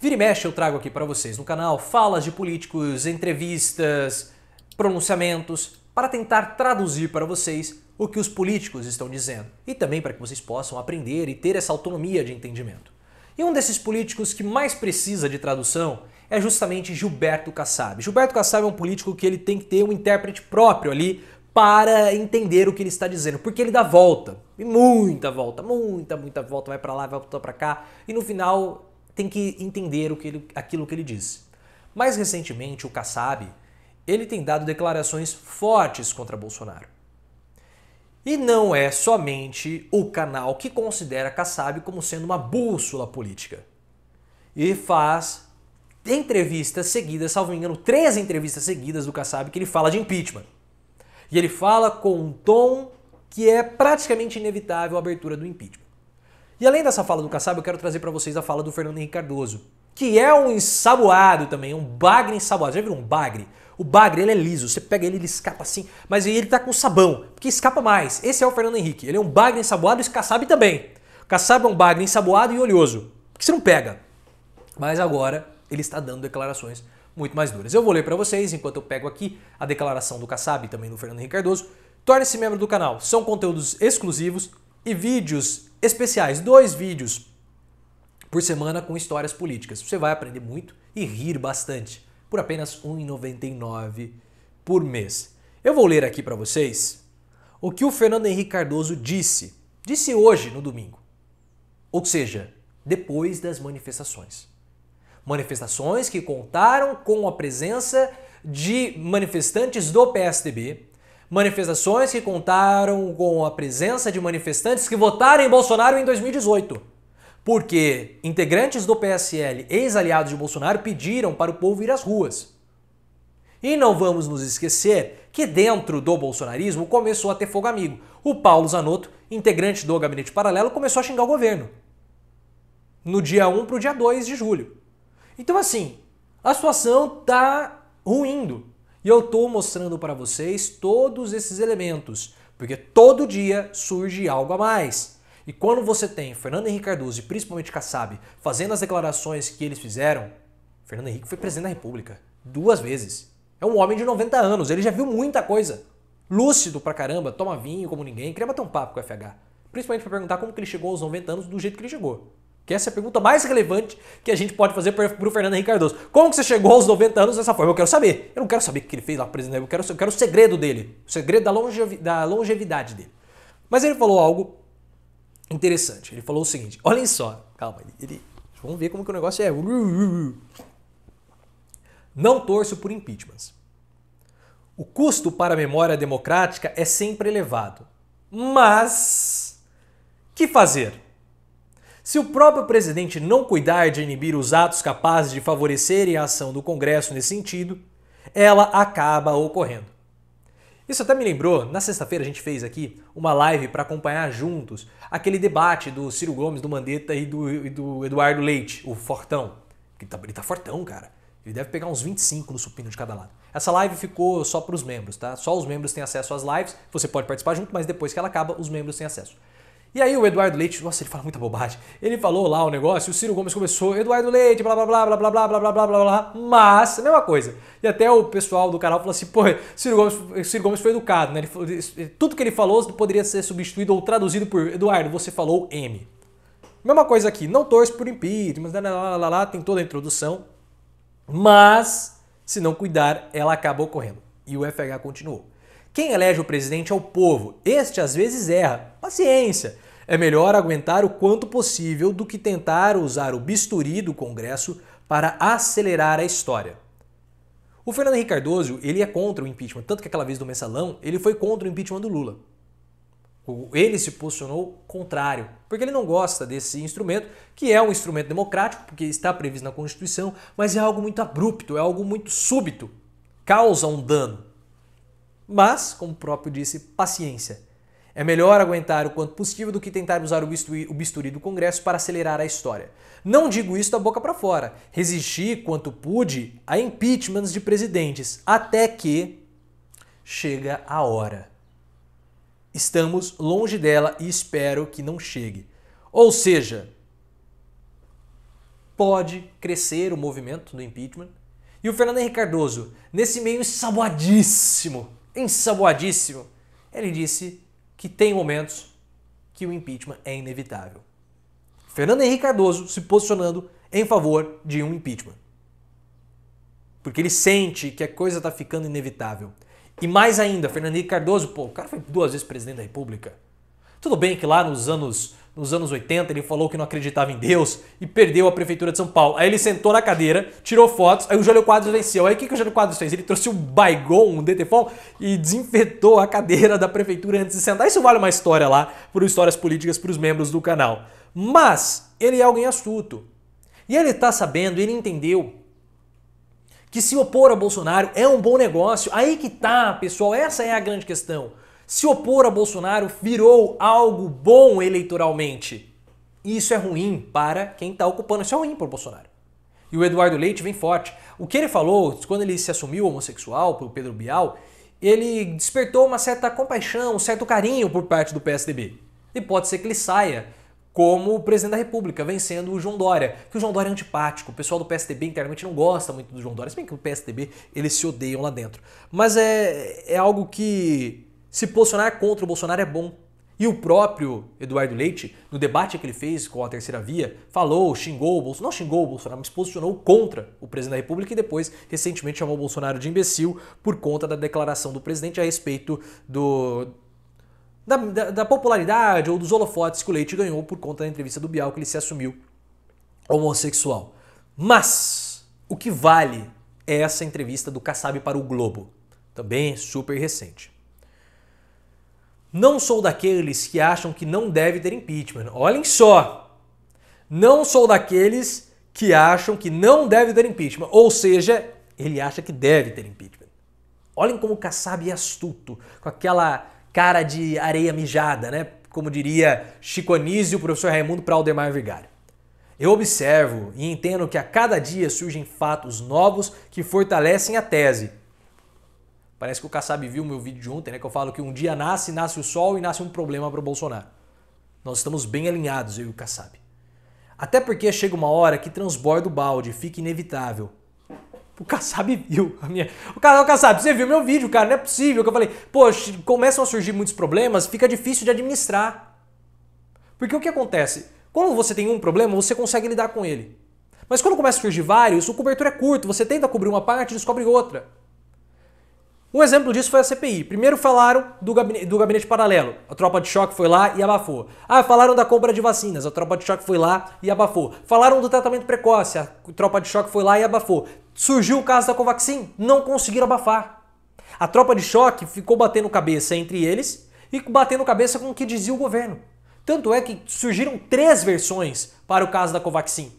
Vira e mexe eu trago aqui para vocês no canal falas de políticos, entrevistas, pronunciamentos, para tentar traduzir para vocês o que os políticos estão dizendo e também para que vocês possam aprender e ter essa autonomia de entendimento. E um desses políticos que mais precisa de tradução é justamente Gilberto Kassab. Gilberto Kassab é um político que ele tem que ter um intérprete próprio ali para entender o que ele está dizendo, porque ele dá volta, e muita volta, muita, muita volta, vai para lá, vai para cá, e no final tem que entender o que ele, aquilo que ele diz. Mais recentemente, o Kassab, ele tem dado declarações fortes contra Bolsonaro. E não é somente o canal que considera Kassab como sendo uma bússola política. E faz entrevistas seguidas, salvo engano, três entrevistas seguidas do Kassab que ele fala de impeachment. E ele fala com um tom que é praticamente inevitável a abertura do impeachment. E além dessa fala do Kassab, eu quero trazer para vocês a fala do Fernando Henrique Cardoso, que é um ensaboado também, um bagre ensaboado. Já viram um bagre? O bagre, ele é liso, você pega ele, ele escapa assim, mas ele tá com sabão, porque escapa mais. Esse é o Fernando Henrique, ele é um bagre ensaboado e o Kassab também. O Kassab é um bagre ensaboado e oleoso, que você não pega. Mas agora ele está dando declarações muito mais duras. Eu vou ler para vocês, enquanto eu pego aqui a declaração do Kassab, também do Fernando Henrique Cardoso. Torne-se membro do canal, são conteúdos exclusivos, e vídeos especiais, dois vídeos por semana com histórias políticas. Você vai aprender muito e rir bastante, por apenas R$ 1,99 por mês. Eu vou ler aqui para vocês o que o Fernando Henrique Cardoso disse, disse hoje no domingo. Ou seja, depois das manifestações. Manifestações que contaram com a presença de manifestantes do PSDB, Manifestações que contaram com a presença de manifestantes que votaram em Bolsonaro em 2018. Porque integrantes do PSL, ex-aliados de Bolsonaro, pediram para o povo ir às ruas. E não vamos nos esquecer que dentro do bolsonarismo começou a ter fogo amigo. O Paulo Zanotto, integrante do gabinete paralelo, começou a xingar o governo. No dia 1 para o dia 2 de julho. Então assim, a situação tá ruindo. E eu estou mostrando para vocês todos esses elementos, porque todo dia surge algo a mais. E quando você tem Fernando Henrique Cardoso e principalmente Kassab fazendo as declarações que eles fizeram, Fernando Henrique foi presidente da República duas vezes. É um homem de 90 anos, ele já viu muita coisa. Lúcido pra caramba, toma vinho como ninguém, queria bater um papo com o FH. Principalmente para perguntar como que ele chegou aos 90 anos do jeito que ele chegou. Que essa é a pergunta mais relevante que a gente pode fazer para o Fernando Henrique Cardoso. Como que você chegou aos 90 anos dessa forma? Eu quero saber. Eu não quero saber o que ele fez lá preso, né? eu quero, eu quero o segredo dele, o segredo da, da longevidade dele. Mas ele falou algo interessante. Ele falou o seguinte: olhem só, calma, ele, vamos ver como que o negócio é. Não torço por impeachments. O custo para a memória democrática é sempre elevado. Mas que fazer? Se o próprio presidente não cuidar de inibir os atos capazes de favorecerem a ação do Congresso nesse sentido, ela acaba ocorrendo. Isso até me lembrou, na sexta-feira a gente fez aqui uma live para acompanhar juntos aquele debate do Ciro Gomes, do Mandetta e do, e do Eduardo Leite, o Fortão. Ele tá, ele tá fortão, cara. Ele deve pegar uns 25 no supino de cada lado. Essa live ficou só para os membros, tá? Só os membros têm acesso às lives. Você pode participar junto, mas depois que ela acaba, os membros têm acesso. E aí o Eduardo Leite, nossa, ele fala muita bobagem. Ele falou lá o negócio, o Ciro Gomes começou, Eduardo Leite, blá blá blá blá blá blá blá blá blá blá, mas, mesma coisa. E até o pessoal do canal falou assim, pô, Ciro Gomes, Ciro Gomes foi educado, né? Ele, tudo que ele falou poderia ser substituído ou traduzido por Eduardo, você falou M. Mesma coisa aqui, não torce por impeachment, lá, lá, lá, lá, tem toda a introdução, mas se não cuidar, ela acabou correndo. E o FH continuou. Quem elege o presidente é o povo. Este às vezes erra. Paciência. É melhor aguentar o quanto possível do que tentar usar o bisturi do Congresso para acelerar a história. O Fernando Henrique Cardoso, ele é contra o impeachment, tanto que aquela vez do mensalão, ele foi contra o impeachment do Lula. Ele se posicionou contrário, porque ele não gosta desse instrumento, que é um instrumento democrático, porque está previsto na Constituição, mas é algo muito abrupto, é algo muito súbito, causa um dano. Mas, como o próprio disse, paciência. É melhor aguentar o quanto possível do que tentar usar o bisturi, o bisturi do Congresso para acelerar a história. Não digo isso da boca para fora. Resisti quanto pude a impeachments de presidentes, até que chega a hora. Estamos longe dela e espero que não chegue. Ou seja, pode crescer o movimento do impeachment. E o Fernando Henrique Cardoso, nesse meio ensaboadíssimo ensaboadíssimo, ele disse que tem momentos que o impeachment é inevitável. Fernando Henrique Cardoso se posicionando em favor de um impeachment. Porque ele sente que a coisa está ficando inevitável. E mais ainda, Fernando Henrique Cardoso, pô, o cara foi duas vezes presidente da República. Tudo bem que lá nos anos nos anos 80, ele falou que não acreditava em Deus e perdeu a prefeitura de São Paulo. Aí ele sentou na cadeira, tirou fotos, aí o Jânio Quadros venceu. Aí o que, que o Jânio Quadros fez? Ele trouxe um Baigon, um Detefon, e desinfetou a cadeira da prefeitura antes de sentar. Isso vale uma história lá, por histórias políticas para os membros do canal. Mas ele é alguém astuto. E ele está sabendo, ele entendeu que se opor a Bolsonaro é um bom negócio. Aí que tá, pessoal, essa é a grande questão. Se opor a Bolsonaro virou algo bom eleitoralmente. Isso é ruim para quem está ocupando, isso é ruim para o Bolsonaro. E o Eduardo Leite vem forte. O que ele falou, quando ele se assumiu homossexual pelo Pedro Bial, ele despertou uma certa compaixão, um certo carinho por parte do PSDB. E pode ser que ele saia como o presidente da República, vencendo o João Dória, que o João Dória é antipático, o pessoal do PSDB internamente não gosta muito do João Dória, se bem que o PSDB eles se odeiam lá dentro. Mas é, é algo que se posicionar contra o Bolsonaro é bom. E o próprio Eduardo Leite, no debate que ele fez com a terceira via, falou, xingou o Bolsonaro, não xingou o Bolsonaro, mas posicionou contra o presidente da República e depois, recentemente, chamou o Bolsonaro de imbecil por conta da declaração do presidente a respeito do, da, da, da, popularidade ou dos holofotes que o Leite ganhou por conta da entrevista do Bial, que ele se assumiu homossexual. Mas o que vale é essa entrevista do Kassab para o Globo, também super recente. Não sou daqueles que acham que não deve ter impeachment. Olhem só! Não sou daqueles que acham que não deve ter impeachment. Ou seja, ele acha que deve ter impeachment. Olhem como o Kassab é astuto, com aquela cara de areia mijada, né? Como diria Chico Anísio, o professor Raimundo para Aldemar Vigário. Eu observo e entendo que a cada dia surgem fatos novos que fortalecem a tese Parece que o Kassab viu meu vídeo de ontem, né? Que eu falo que um dia nasce, nasce o sol e nasce um problema para o Bolsonaro. Nós estamos bem alinhados, eu e o Kassab. Até porque chega uma hora que transborda o balde, fica inevitável. O Kassab viu a minha. O canal Kassab, você viu meu vídeo, cara, não é possível. Que eu falei, poxa, começam a surgir muitos problemas, fica difícil de administrar. Porque o que acontece? Quando você tem um problema, você consegue lidar com ele. Mas quando começa a surgir vários, o cobertor é curto, você tenta cobrir uma parte e descobre outra. Um exemplo disso foi a CPI. Primeiro falaram do gabinete, do gabinete, paralelo. A tropa de choque foi lá e abafou. Ah, falaram da compra de vacinas. A tropa de choque foi lá e abafou. Falaram do tratamento precoce. A tropa de choque foi lá e abafou. Surgiu o caso da Covaxin. Não conseguiram abafar. A tropa de choque ficou batendo cabeça entre eles e batendo cabeça com o que dizia o governo. Tanto é que surgiram três versões para o caso da Covaxin.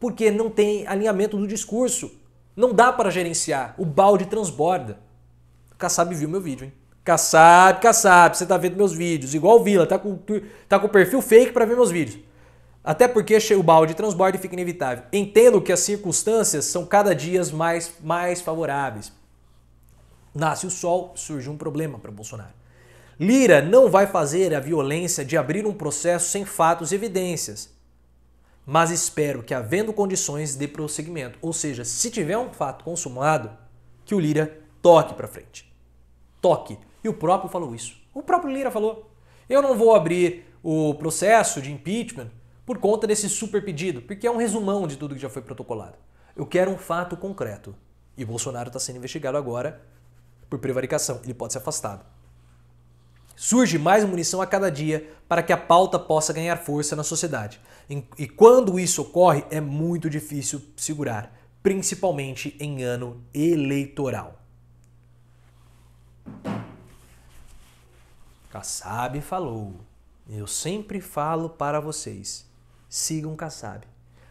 Porque não tem alinhamento do discurso. Não dá para gerenciar. O balde transborda. Kassab viu meu vídeo, hein? Kassab, Kassab, você tá vendo meus vídeos. Igual o Vila, tá com, tá com perfil fake para ver meus vídeos. Até porque o balde transborda e fica inevitável. Entendo que as circunstâncias são cada dia mais, mais favoráveis. Nasce o sol, surge um problema para Bolsonaro. Lira não vai fazer a violência de abrir um processo sem fatos e evidências. Mas espero que, havendo condições, dê prosseguimento. Ou seja, se tiver um fato consumado, que o Lira toque para frente toque. E o próprio falou isso. O próprio Lira falou. Eu não vou abrir o processo de impeachment por conta desse super pedido, porque é um resumão de tudo que já foi protocolado. Eu quero um fato concreto. E Bolsonaro está sendo investigado agora por prevaricação. Ele pode ser afastado. Surge mais munição a cada dia para que a pauta possa ganhar força na sociedade. E quando isso ocorre, é muito difícil segurar, principalmente em ano eleitoral. Kassab falou: Eu sempre falo para vocês, sigam Kassab.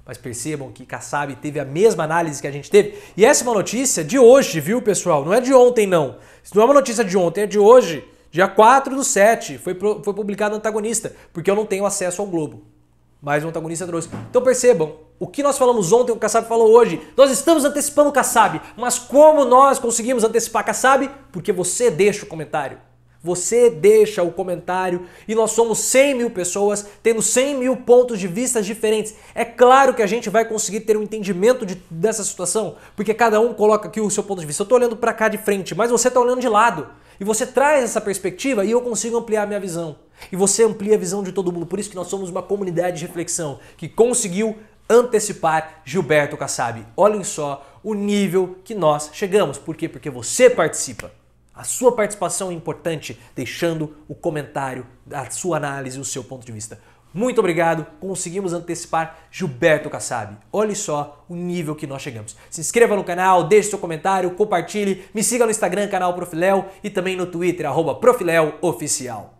Mas percebam que Kassab teve a mesma análise que a gente teve. E essa é uma notícia de hoje, viu, pessoal? Não é de ontem, não. Isso não é uma notícia de ontem, é de hoje. Dia 4 do 7 foi, foi publicado Antagonista, porque eu não tenho acesso ao Globo. Mas o antagonista trouxe. Então percebam, o que nós falamos ontem, o Kassab falou hoje. Nós estamos antecipando o Kassab, mas como nós conseguimos antecipar Kassab? Porque você deixa o comentário. Você deixa o comentário e nós somos 100 mil pessoas tendo 100 mil pontos de vista diferentes. É claro que a gente vai conseguir ter um entendimento de, dessa situação, porque cada um coloca aqui o seu ponto de vista. Eu estou olhando para cá de frente, mas você está olhando de lado. E você traz essa perspectiva e eu consigo ampliar a minha visão. E você amplia a visão de todo mundo. Por isso que nós somos uma comunidade de reflexão que conseguiu antecipar Gilberto Kassab. Olhem só o nível que nós chegamos. Por quê? Porque você participa. A sua participação é importante, deixando o comentário, a sua análise, o seu ponto de vista. Muito obrigado, conseguimos antecipar Gilberto Kassab. Olhe só o nível que nós chegamos. Se inscreva no canal, deixe seu comentário, compartilhe, me siga no Instagram, canal Profilel e também no Twitter, arroba Profilel Oficial.